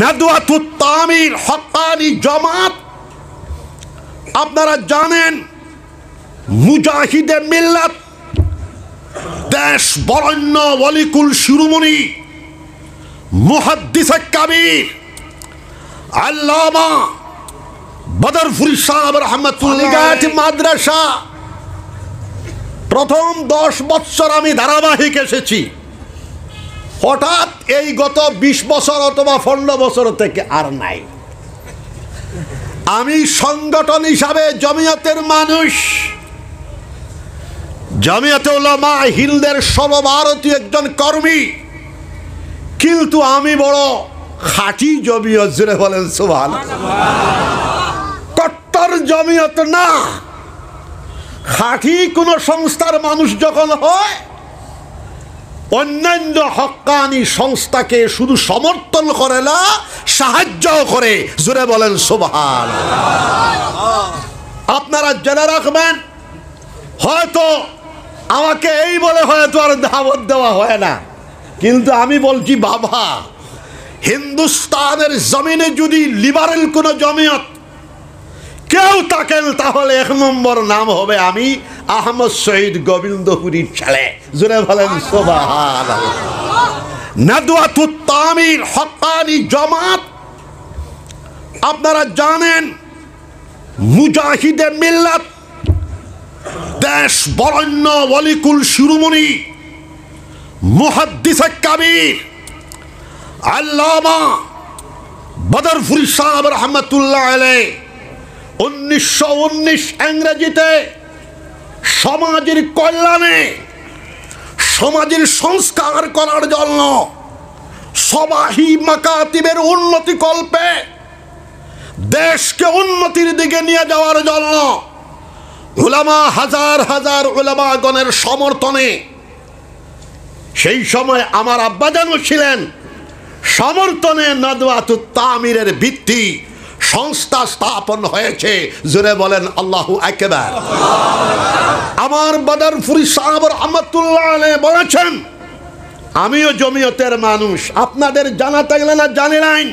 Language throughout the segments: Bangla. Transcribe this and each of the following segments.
নাদুয়াতুত হকানি জমাত আপনারা জানেন মুজাহিদে মিল্লাত দেশ বরণ্য ওয়ালিকুল শিরুমণি মুহাদ্দিস কাবির আল্লামা বদরফুল সাহাব রহমতুল্লিগাছ মাদ্রাসা প্রথম দশ বৎসর আমি ধারাবাহিক এসেছি হঠাৎ এই গত বিশ বছর অথবা পনেরো বছর থেকে আর নাই আমি সংগঠন হিসাবে জমিয়তের মানুষ জমিয়াতে ওলামা হিলদের সর্বভারতীয় একজন কর্মী কিন্তু আমি বড় খাঁটি জমিয়ত জুড়ে বলেন সুভান কট্টর জমিয়ত না খাঁটি কোনো সংস্থার মানুষ যখন হয় অন্যান্য হকানি সংস্থাকে শুধু সমর্থন করে না সাহায্য করে জুড়ে বলেন সোভান আপনারা জেনে রাখবেন হয়তো আমাকে এই বলে হয়তো আর ধাবত দেওয়া হয় না কিন্তু আমি বলছি বাবা হিন্দুস্তানের জমিনে যদি লিবারেল কোনো জমিয়ত কেউ তাকেন তাহলে এক নম্বর নাম হবে আমি আহমদ শহীদ গোবিন্দপুরীর ছেলে জুড়ে বলেন সোবাহান তামির হকানি জমাত আপনারা জানেন মুজাহিদে মিল্লাত দেশ বরণ্য অলিকুল শিরুমণি মুহাদ্দিসে কাবির আল্লামা বদরফুল সাহাব রহমতুল্লাহ আলাইহি উনিশশো উনিশ ইংরেজিতে সমাজের কল্যাণে সমাজের সংস্কার করার জন্য সবাহি মাকাতিবের উন্নতি কল্পে দেশকে উন্নতির দিকে নিয়ে যাওয়ার জন্য ওলামা হাজার হাজার ওলামাগণের সমর্থনে সেই সময় আমার আব্বাজানও ছিলেন সমর্থনে নাদওয়াত তামিরের ভিত্তি সংস্থা স্থাপন হয়েছে জোরে বলেন আল্লাহ একেবারে আমার বাদারফুরি সাহাব রহমতুল্লাহ বলেছেন আমিও জমিয়তের মানুষ আপনাদের জানা থাকলে না জানে নাই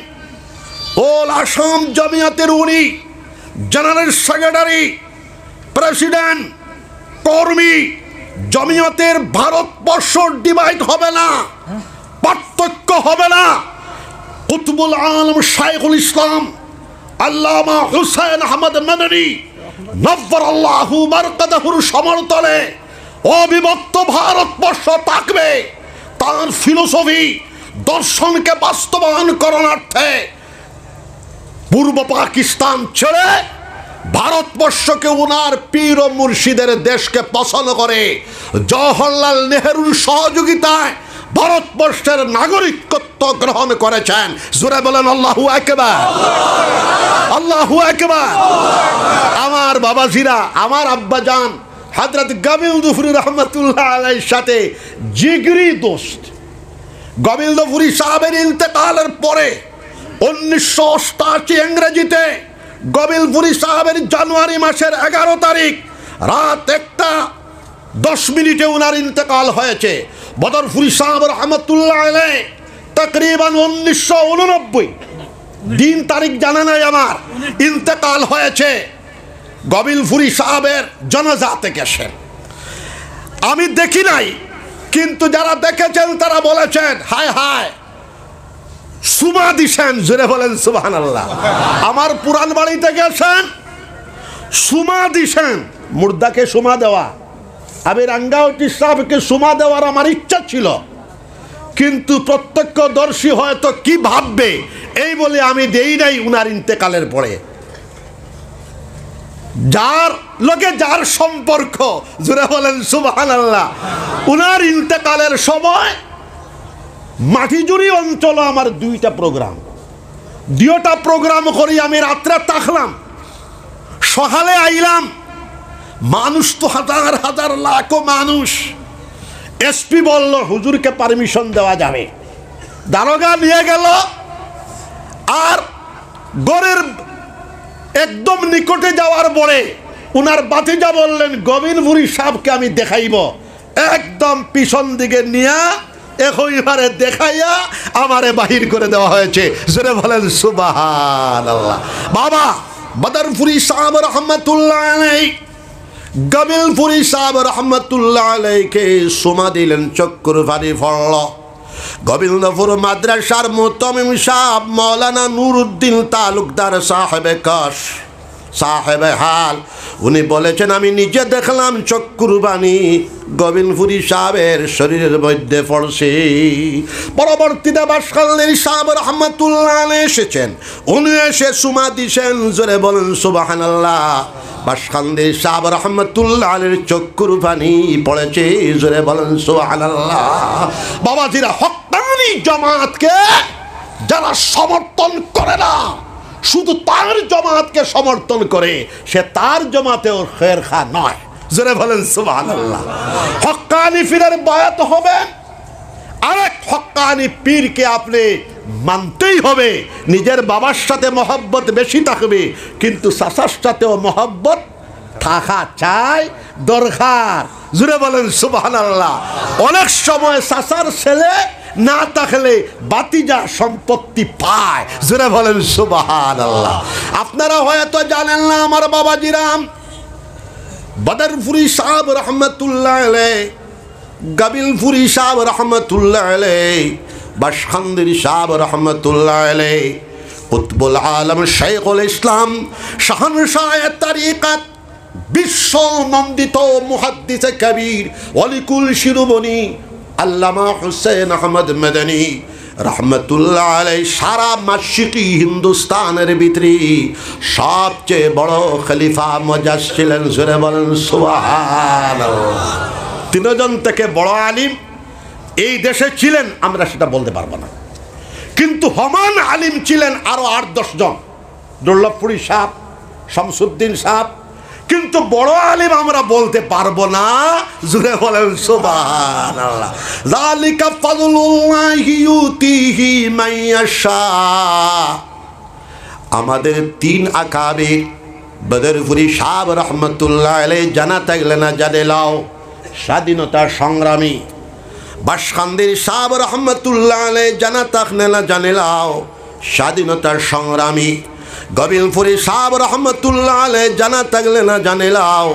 ওল আসাম জমিয়তের উনি জেনারেল সেক্রেটারি প্রেসিডেন্ট কর্মী জমিয়তের ভারতবর্ষ ডিভাইড হবে না পার্থক্য হবে না কুতুবুল আলম শাইখুল ইসলাম আল্লামা হুসাইন আহমদ মানানি নব্বর আল্লাহু মারকাদাহুর সমরতলে অবিভক্ত ভারতবর্ষ থাকবে তার ফিলোসফি দর্শনকে বাস্তবায়ন করণার্থে পূর্ব পাকিস্তান ছেড়ে ভারতবর্ষকে ওনার পীর ও মুর্শিদের দেশকে পছন্দ করে জওহরলাল নেহরুর সহযোগিতায় ভারতবর্ষের নাগরিকত্ব গ্রহণ করেছেন জোরে বলেন আল্লাহু একবার আল্লাহু একবার আমার বাবাজিরা আমার আব্বাজান হাজরত গামিল দুফুরি রহমতুল্লাহ আলাইর সাথে জিগরি দোস্ত গবিল দুফুরি সাহেবের ইন্তেকালের পরে উনিশশো অষ্টাশি ইংরেজিতে গবিলপুরি সাহেবের জানুয়ারি মাসের এগারো তারিখ রাত একটা দশ মিনিটে ওনার ইন্তেকাল হয়েছে বদরফুরি সাহাব রহমতুল্লাহ তকরিবান উনিশশো উননব্বই দিন তারিখ জানা নাই আমার ইন্তেকাল হয়েছে গবিলফুরি সাহাবের জনজা থেকে আমি দেখি নাই কিন্তু যারা দেখেছেন তারা বলেছেন হায় হায় সুমা দিছেন জুড়ে বলেন সুবাহ আল্লাহ আমার পুরান বাড়িতে গেছেন সুমা দিছেন মুর্দাকে সুমা দেওয়া আমি রাঙ্গাউটি সাহেবকে সুমা দেওয়ার আমার ইচ্ছা ছিল কিন্তু প্রত্যক্ষদর্শী হয়তো কি ভাববে এই বলে আমি দেই নাই উনার ইন্তেকালের পরে যার লোকে যার সম্পর্ক জুড়ে বলেন সুবাহ আল্লাহ উনার ইন্তেকালের সময় মাটিজুরি অঞ্চল আমার দুইটা প্রোগ্রাম দুটা প্রোগ্রাম করি আমি রাত্রে তাকলাম সকালে আইলাম মানুষ তো হাজার হাজার লাখো মানুষ এসপি বলল হুজুরকে পারমিশন দেওয়া যাবে দারোগা নিয়ে গেল আর গড়ের একদম নিকটে যাওয়ার পরে উনার বাতিজা বললেন গোবিনভুরি সাপকে আমি দেখাইব একদম পিছন দিকে নিয়া এখনবারে দেখাইয়া আমারে বাহির করে দেওয়া হয়েছে সেটা বলেন সুবাহ বাবা বাবা বদরপুরি সাহাব রহমতুল্লাহ গামিলপুরি সাহেব রহমতুল্লাহ আলাইকে সোমা দিলেন চক্কর ভারী ফল গোবিন্দপুর মাদ্রাসার মোতমিম সাহেব মৌলানা নুরুদ্দিন তালুকদার সাহেব কাশ সাহেবে হাল উনি বলেছেন আমি নিজে দেখলাম চক্রুবাণী গোবিন্দপুরি সাহেবের শরীরের মধ্যে পড়ছে পরবর্তীতে বাসকালের সাহেব রহমতুল্লাহ এসেছেন উনি এসে সুমা দিছেন জোরে বলেন সুবাহান আল্লাহ বাসকান্দে সাহেব রহমতুল্লাহের আলের চক্ষুর পানি পড়েছে জোরে বলেন সুবাহান আল্লাহ বাবাজিরা হত্যানি জমাতকে যারা সমর্থন করে না শুধু তার জমাতকে সমর্থন করে সে তার জমাতেও খের খা নয় জোরে বলেন সুবাহ হকানি ফিরের বায়াত হবে আরেক হকানি পীরকে আপনি মানতেই হবে নিজের বাবার সাথে মহব্বত বেশি থাকবে কিন্তু চাষার সাথেও মহব্বত থাকা চাই দরকার জুড়ে বলেন সুবাহ অনেক সময় চাষার ছেলে না থাকলে বাতিজা সম্পত্তি পায় জোরে বলেন সুবাহান আল্লাহ আপনারা হয়তো জানেন না আমার বাবাজিরাম বদরপুরি সাহেব রহমতুল্লাহ গাবিলপুরি সাহেব রহমতুল্লাহ বাসখান্দির সাহেব রহমতুল্লাহ কুতবুল আলম শেখুল ইসলাম শাহের তারিকাত বিশ্ব নন্দিত মুহাদ্দিসে কবির অলিকুল শিরোমণি আল্লামা হুসেন আহমদ মেদানি রহমতুল্লাহ আলাই সারা মাসিকি হিন্দুস্তানের ভিতরে সবচেয়ে বড় খলিফা মজাজ ছিলেন সুরে বলেন সুবাহান তিনজন থেকে বড় আলিম এই দেশে ছিলেন আমরা সেটা বলতে পারবো না কিন্তু হমান আলিম ছিলেন আরও আট দশজন দুর্লভপুরী সাহ শামসুদ্দিন সাহ কিন্তু বড় আলিম আমরা বলতে পারবো না জুড়ে বলেন সুবাহ আমাদের তিন আকারে বদরপুরি সাব রহমতুল্লাহ আলে জানা থাকলে না জানে লাও স্বাধীনতা সংগ্রামী বাসকান্দির সাব রহমতুল্লাহ আলে জানা থাকলে না জানে লাও স্বাধীনতার সংগ্রামী গবিলপুরি সাহ রহমতুল্লাহ আলে জানা থাকলে না লাও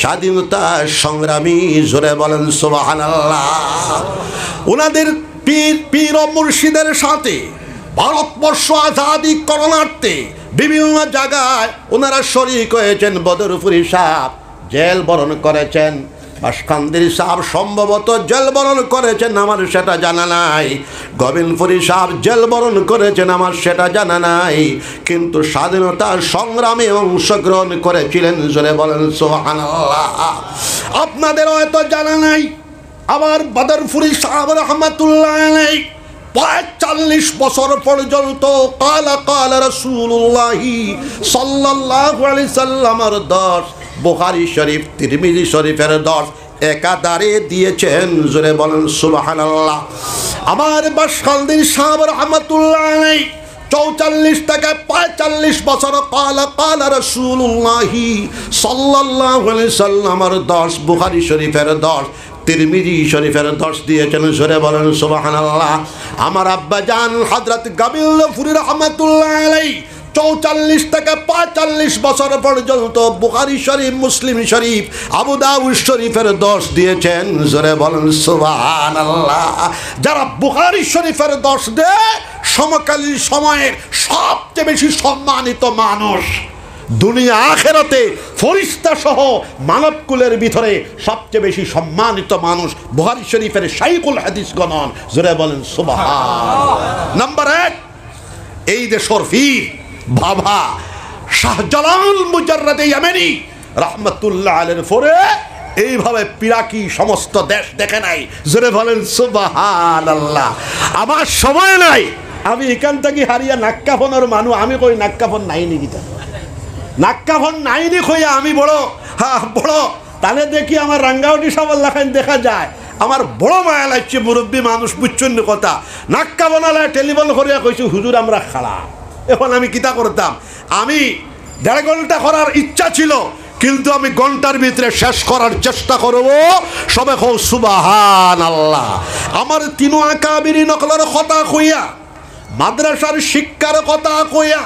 স্বাধীনতা সংগ্রামী জোরে বলেন সোবাহান ওনাদের পীর পীর ও মুর্শিদের সাথে ভারতবর্ষ আজাদি করণার্থে বিভিন্ন জায়গায় ওনারা শরিক হয়েছেন বদরপুরি সাহ জেল বরণ করেছেন ভাস্কান্দির সাহ সম্ভবত জেলবরণ করেছেন আমার সেটা জানা নাই গোবিন্দপুরি সাহ জেলবরণ করেছেন আমার সেটা জানা নাই কিন্তু স্বাধীনতা সংগ্রামে অংশগ্রহণ করেছিলেন জোরে বলেন সোহানাল্লাহ আপনাদের হয়তো জানা নাই আবার বাদরফুরি সাহ রহমাতুল্লাহ নেই পঁয়তাল্লিশ বছর পর্যন্ত কালা কালা রসুল্লাহি সাল্লাহ আলি সাল্লামার দশ বোহারি শরীফ তিরমিজি শরীফের দর্শ একাদারে দিয়েছেন জোরে বলেন সুবাহান আমার বাসালদিন শাহ রহমতুল্লাহ নেই চৌচল্লিশ থেকে পঁয়তাল্লিশ বছর পালা কালা রসুল্লাহি সাল্লাহ সাল্লামর দশ বুহারি শরীফের দশ তিরমিজি শরীফের দশ দিয়েছেন সরে বলেন সুবাহান আল্লাহ আমার আব্বাজান হাজরত গাবিল্লা ফুরির রহমতুল্লাহ আলাই চৌচল্লিশ থেকে পঁয়তাল্লিশ বছর পর্যন্ত বুখারি শরীফ মুসলিম শরীফ আবুদাউ শরীফের দোষ দিয়েছেন জোরে বলেন সুবাহান আল্লাহ যারা বুখারি শরীফের দোষ দেয় সমকালীন সময়ের সবচেয়ে বেশি সম্মানিত মানুষ দুনিয়া আখেরাতে ফরিস্তা সহ মানবকুলের ভিতরে সবচেয়ে বেশি সম্মানিত মানুষ বুহারি শরীফের শাইকুল হাদিস গণন জোরে বলেন সুবাহ নাম্বার এক এই দেশর ফির বাবা শাহজালাল মুজার্রাদে ইয়ামেনি রহমতুল্লাহ আলের ফোরে এইভাবে পিরাকি সমস্ত দেশ দেখে নাই জোরে বলেন সুবাহান আল্লাহ আমার সময় নাই আমি এখান থেকে হারিয়া নাক্কাফনের মানু আমি কই নাক্কাফন নাই নি গিতা নাক্কাফন নাই নি কইয়া আমি বড় হ্যাঁ বড় তাহলে দেখি আমার রাঙ্গাউটি সাবল্লা খান দেখা যায় আমার বড় মায়া লাগছে মুরব্বী মানুষ বুঝছেন কথা নাক্কাবনালায় টেলিফোন করিয়া কইছি হুজুর আমরা খালা এখন আমি কিতা করতাম আমি দেড় ঘন্টা করার ইচ্ছা ছিল কিন্তু আমি ঘন্টার ভিতরে শেষ করার চেষ্টা করব সবে হো সুবাহান আল্লাহ আমার তিনু আঁকা আকাবিরি নকলের কথা কইয়া মাদ্রাসার শিক্ষার কথা কইয়া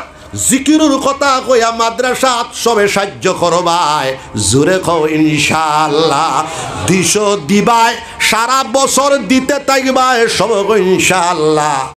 জিকিরুর কথা কইয়া মাদ্রাসা সবে সাহায্য করবায় জোরে কও ইনশাল্লাহ দিশ দিবায় সারা বছর দিতে থাকবায় সব ইনশাল্লাহ